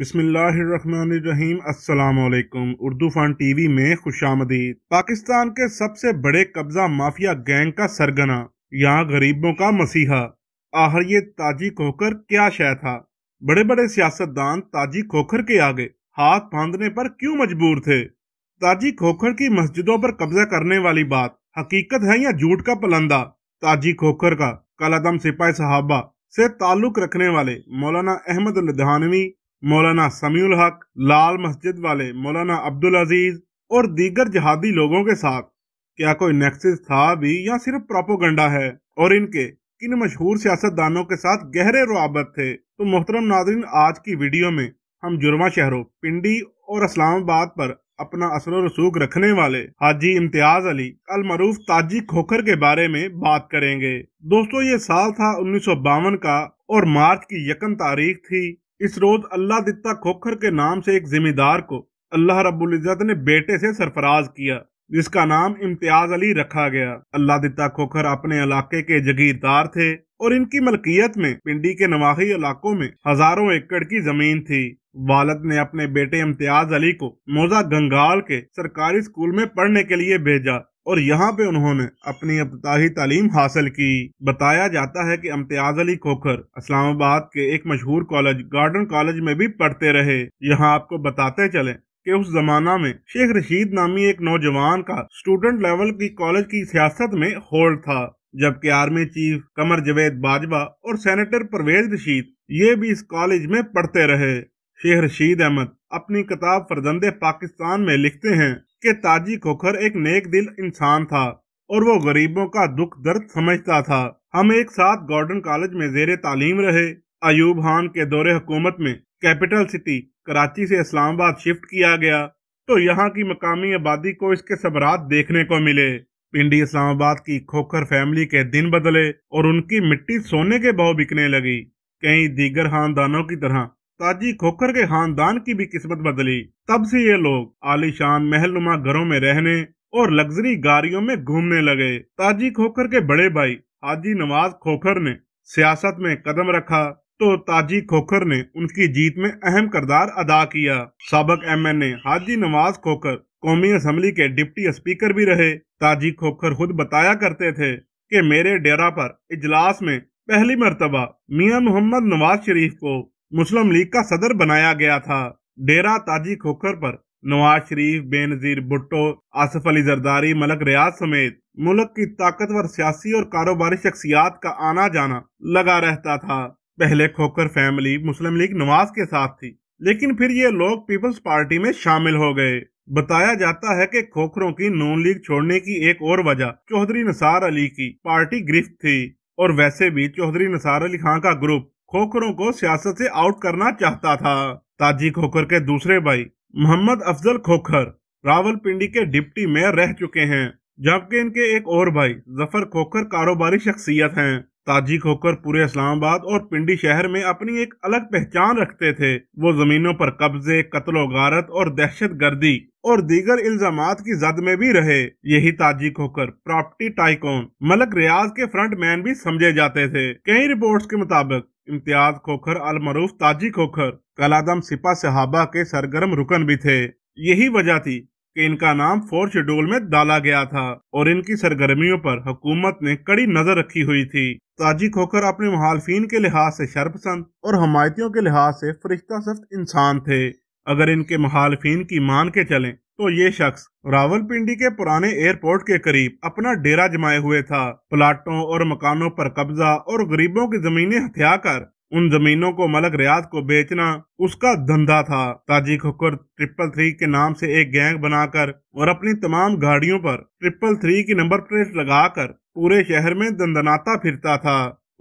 बिस्मिल्लाहिर्रहमानिर्रहीम अस्सलाम वालेकुम उर्दू फन टीवी में खुश पाकिस्तान के सबसे बड़े कब्जा माफिया गैंग का सरगना यहाँ गरीबों का मसीहा आहर ये ताजी खोखर क्या शय था बड़े बड़े सियासतदान ताजी खोखर के आगे हाथ बांधने पर क्यों मजबूर थे ताजी खोखर की मस्जिदों पर कब्जा करने वाली बात हकीकत है या झूठ का पलंदा ताजी खोखर का कलादम सिपाही सहाबा से ताल्लुक रखने वाले मौलाना अहमद लधानवी मौलाना समीउल हक लाल मस्जिद वाले मौलाना अब्दुल अजीज और दीगर जहादी लोगों के साथ क्या कोई नेक्सिस था भी या सिर्फ प्रोपोगंडा है और इनके किन मशहूर सियासतदानों के साथ गहरे रुआबत थे तो मोहतरम नाजरीन आज की वीडियो में हम जुर्मा शहरों पिंडी और इस्लामाबाद पर अपना असर रसूख रखने वाले हाजी इम्तियाज अली अलमरूफ ताजी खोखर के बारे में बात करेंगे दोस्तों ये साल था उन्नीस का और मार्च की यकन तारीख थी इस रोज अल्लाह दित्ता खोखर के नाम से एक जिम्मेदार को अल्लाह रब्बुल इज़्ज़त ने बेटे से सरफराज किया जिसका नाम इम्तियाज अली रखा गया अल्लाह दित्ता खोखर अपने इलाके के जगीरदार थे और इनकी मलकियत में पिंडी के नवाही इलाकों में हजारों एकड़ की जमीन थी वालद ने अपने बेटे इम्तियाज अली को मोजा गंगाल के सरकारी स्कूल में पढ़ने के लिए भेजा और यहाँ पे उन्होंने अपनी अब्ताही तालीम हासिल की बताया जाता है कि अम्तियाज अली खोखर इस्लामाबाद के एक मशहूर कॉलेज गार्डन कॉलेज में भी पढ़ते रहे यहाँ आपको बताते चले कि उस जमाना में शेख रशीद नामी एक नौजवान का स्टूडेंट लेवल की कॉलेज की सियासत में होल्ड था जबकि आर्मी चीफ कमर जवेद बाजवा और सेनेटर परवेज रशीद ये भी इस कॉलेज में पढ़ते रहे शेख रशीद अहमद अपनी किताब फरजंदे पाकिस्तान में लिखते हैं कि ताजी खोखर एक नेक दिल इंसान था और वो गरीबों का दुख दर्द समझता था हम एक साथ गॉर्डन कॉलेज में जेर तालीम रहे अयूब खान के दौरे हुकूमत में कैपिटल सिटी कराची से इस्लामाबाद शिफ्ट किया गया तो यहाँ की मकामी आबादी को इसके सबरात देखने को मिले पिंडी इस्लामाबाद की खोखर फैमिली के दिन बदले और उनकी मिट्टी सोने के भाव बिकने लगी कई दीगर खानदानों की तरह ताजी खोखर के खानदान की भी किस्मत बदली तब से ये लोग आलिशान महलनुमा घरों में रहने और लग्जरी गाड़ियों में घूमने लगे ताजी खोखर के बड़े भाई हाजी नवाज खोखर ने सियासत में कदम रखा तो ताजी खोखर ने उनकी जीत में अहम करदार अदा किया सबक M N A Haji Nawaz Khokhar कौमी असम्बली के डिप्टी स्पीकर भी रहे ताजी खोखर खुद बताया करते थे कि मेरे डेरा पर इजलास में पहली मरतबा मियां मोहम्मद नवाज शरीफ को मुस्लिम लीग का सदर बनाया गया था डेरा ताजी खोखर पर नवाज शरीफ बेनजीर भुट्टो आसफ अली जरदारी मलक रियाज समेत मुल्क की ताकतवर सियासी और कारोबारी शख्सियात का आना जाना लगा रहता था पहले खोखर फैमिली मुस्लिम लीग नवाज के साथ थी लेकिन फिर ये लोग पीपल्स पार्टी में शामिल हो गए बताया जाता है कि खोखरों की नून लीग छोड़ने की एक और वजह चौधरी निसार अली की पार्टी गिरफ्त थी और वैसे भी चौधरी निसार अली खान का ग्रुप खोखरों को सियासत से आउट करना चाहता था ताजी खोखर के दूसरे भाई मोहम्मद अफजल खोखर रावलपिंडी के डिप्टी मेयर रह चुके हैं जबकि इनके एक और भाई जफर खोखर कारोबारी शख्सियत हैं ताजी खोखर पूरे इस्लामाबाद और पिंडी शहर में अपनी एक अलग पहचान रखते थे वो जमीनों पर कब्जे कत्लो गारत और दहशत गर्दी और दीगर इल्जाम की जद में भी रहे यही ताजी खोखर प्रॉपर्टी टाइकोन मलक रियाज के फ्रंट मैन भी समझे जाते थे कई रिपोर्ट्स के मुताबिक इम्तियाज खोखर अलमरूफ ताजी खोखर कलादम सिपा सहाबा के सरगर्म रुकन भी थे यही वजह थी कि इनका नाम फोर शेड्यूल में डाला गया था और इनकी सरगर्मियों पर हुकूमत ने कड़ी नजर रखी हुई थी ताजी खोखर अपने मुहालफिन के लिहाज से शरपसंद और हमायतियों के लिहाज से फरिश्ता सख्त इंसान थे अगर इनके मुहालफिन की मान के चलें तो ये शख्स रावलपिंडी के पुराने एयरपोर्ट के करीब अपना डेरा जमाए हुए था प्लाटों और मकानों पर कब्जा और गरीबों की जमीनें हथिया कर उन जमीनों को मलक रियाज को बेचना उसका धंधा था ताजी खुकर ट्रिपल थ्री के नाम से एक गैंग बनाकर और अपनी तमाम गाड़ियों पर ट्रिपल थ्री की नंबर प्लेट लगाकर पूरे शहर में दंदनाता फिरता था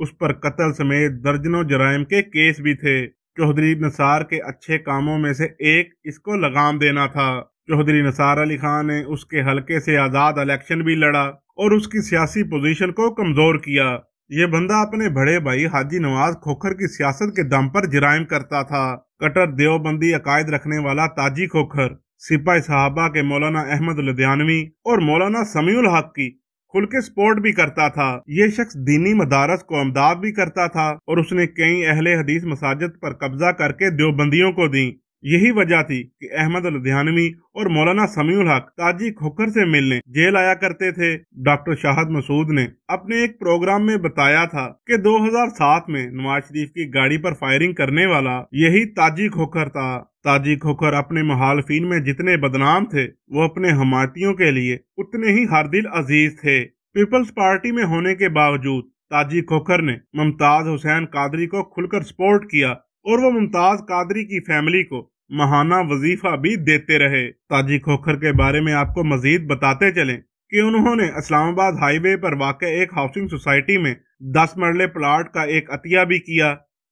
उस पर कत्ल समेत दर्जनों जराइम के केस भी थे चौधरी नसार के अच्छे कामों में से एक इसको लगाम देना था चौधरी निसार अली खान ने उसके हल्के से आज़ाद इलेक्शन भी लड़ा और उसकी सियासी पोजीशन को कमज़ोर किया ये बंदा अपने बड़े भाई हाजी नवाज खोखर की सियासत के दम पर जराइम करता था कटर देवबंदी अकायद रखने वाला ताजी खोखर सिपाही साहबा के मौलाना अहमद लुधियानवी और मौलाना समीउल हक की खुल के सपोर्ट भी करता था ये शख्स दीनी मदारस को अमदाद भी करता था और उसने कई अहले हदीस मसाजिद पर कब्जा करके देवबंदियों को दी यही वजह थी कि अहमद लुधियानवी और मौलाना समीउल हक ताजी खोखर से मिलने जेल आया करते थे डॉक्टर शाहद मसूद ने अपने एक प्रोग्राम में बताया था कि 2007 में नवाज शरीफ की गाड़ी पर फायरिंग करने वाला यही ताजी खोखर था ताजी खोखर अपने मुहालफिन में जितने बदनाम थे वो अपने हमातियों के लिए उतने ही हरदिल अजीज थे पीपल्स पार्टी में होने के बावजूद ताजी खोखर ने मुमताज हुसैन कादरी को खुलकर सपोर्ट किया और वो मुमताज कादरी की फैमिली को महाना वजीफा भी देते रहे ताजी खोखर के बारे में आपको मजीद बताते चले कि उन्होंने इस्लामाबाद हाईवे पर वाक़ एक हाउसिंग सोसाइटी में दस मरले प्लाट का एक अतिया भी किया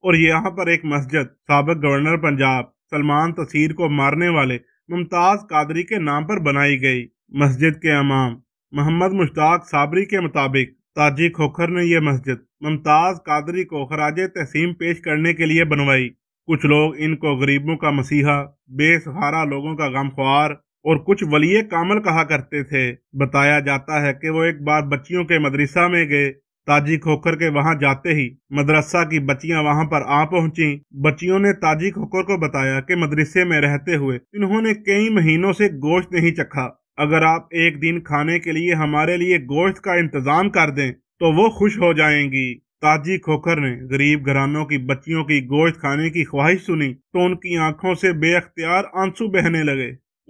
और यहाँ पर एक मस्जिद सबक गवर्नर पंजाब सलमान तसीर को मारने वाले मुमताज कादरी के नाम पर बनाई गई मस्जिद के अमाम मोहम्मद मुश्ताक साबरी के मुताबिक ताजी खोखर ने यह मस्जिद मुमताज़ कादरी को खराज तहसीम पेश करने के लिए बनवाई कुछ लोग इनको गरीबों का मसीहा बेसहारा लोगों का गमख्वार और कुछ वलिए कामल कहा करते थे बताया जाता है कि वो एक बार बच्चियों के मदरसा में गए ताजी खोखर के वहां जाते ही मदरसा की बच्चियां वहां पर आ पहुंची बच्चियों ने ताजी खोखर को बताया कि मदरसे में रहते हुए इन्होंने कई महीनों से गोश्त नहीं चखा अगर आप एक दिन खाने के लिए हमारे लिए गोश्त का इंतज़ाम कर दें तो वो खुश हो जाएंगी ताजी खोखर ने गरीब घरानों की बच्चियों की गोश्त खाने की ख्वाहिश सुनी तो उनकी आंखों से बेअख्तियार आंसू बहने लगे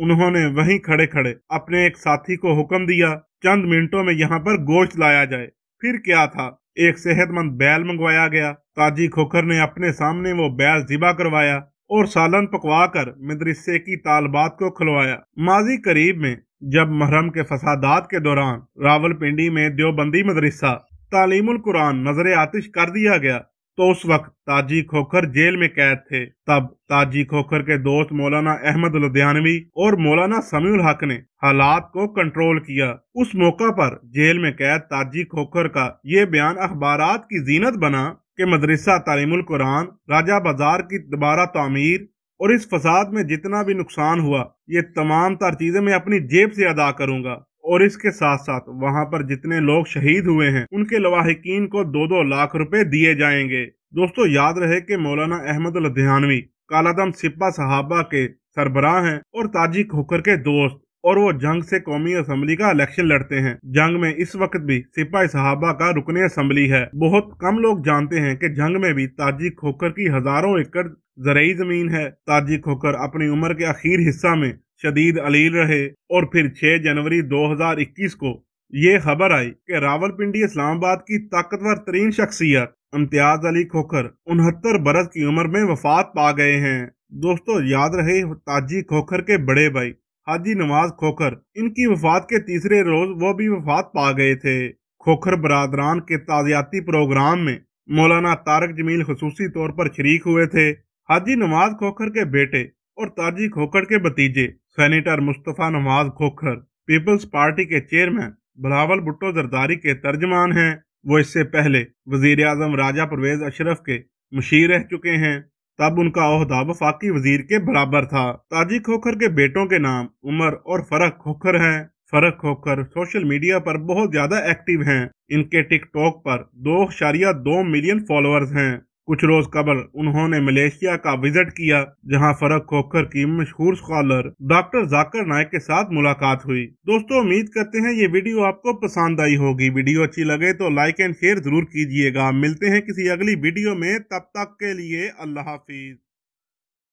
उन्होंने वहीं खड़े खड़े अपने एक साथी को हुक्म दिया चंद मिनटों में यहाँ पर गोश्त लाया जाए फिर क्या था एक सेहतमंद बैल मंगवाया गया ताजी खोखर ने अपने सामने वो बैल जिबा करवाया और सालन पकवा कर मदरसे की तालबात को खुलवाया माजी करीब में जब महरम के फसादात के दौरान रावलपिंडी में देवबंदी मदरसा तालीमुल कुरान नजर आतिश कर दिया गया तो उस वक्त ताजी खोखर जेल में कैद थे तब ताजी खोखर के दोस्त मौलाना अहमद लुधियानवी और मौलाना समीउल हक ने हालात को कंट्रोल किया उस मौका पर जेल में कैद ताजी खोखर का ये बयान अखबार की जीनत बना के मदरसा तालीमुल कुरान राजा बाजार की दोबारा तमीर और इस फसाद में जितना भी नुकसान हुआ ये तमाम तर चीज़ें मैं अपनी जेब से अदा करूंगा और इसके साथ साथ वहाँ पर जितने लोग शहीद हुए हैं उनके लवाहिकीन को दो दो लाख रुपए दिए जाएंगे दोस्तों याद रहे कि मौलाना अहमद लुधियानवी कालादम सिप्पा सहाबा के सरबराह हैं और ताजिक होकर के दोस्त और वो जंग से कौमी असम्बली का इलेक्शन लड़ते हैं जंग में इस वक्त भी सिपाही साहबा का रुकने असम्बली है बहुत कम लोग जानते हैं कि जंग में भी ताजी खोखर की हजारों एकड़ जरिए जमीन है ताजी खोखर अपनी उम्र के आखिर हिस्सा में शदीद अलील रहे और फिर 6 जनवरी 2021 को ये खबर आई कि रावलपिंडी इस्लामाबाद की ताकतवर तरीन शख्सियत इम्तियाज अली खोखर उनहत्तर बरस की उम्र में वफात पा गए हैं दोस्तों याद रहे ताजी खोखर के बड़े भाई हाजी नवाज खोखर इनकी वफात के तीसरे रोज वो भी वफात पा गए थे खोखर बरदरान के ताजियाती प्रोग्राम में मौलाना तारक जमील खसूसी तौर पर शरीक हुए थे हाजी नवाज खोखर के बेटे और ताजी खोखर के भतीजे सैनिटर मुस्तफ़ा नवाज खोखर पीपल्स पार्टी के चेयरमैन बिलावल भुट्टो जरदारी के तर्जमान हैं वो इससे पहले वजीर अजम राजा परवेज अशरफ के मशीर रह चुके हैं तब उनका अहदा वफाकी वजीर के बराबर था ताजी खोखर के बेटों के नाम उमर और फरक खोखर हैं फरक खोखर सोशल मीडिया पर बहुत ज्यादा एक्टिव हैं इनके टिकटॉक पर दो शारिया दो मिलियन फॉलोअर्स हैं कुछ रोज कबल उन्होंने मलेशिया का विजिट किया जहां फरक खोखर की मशहूर स्कॉलर डॉक्टर जाकर नायक के साथ मुलाकात हुई दोस्तों उम्मीद करते हैं ये वीडियो आपको पसंद आई होगी वीडियो अच्छी लगे तो लाइक एंड शेयर जरूर कीजिएगा मिलते हैं किसी अगली वीडियो में तब तक के लिए अल्लाह हाफिज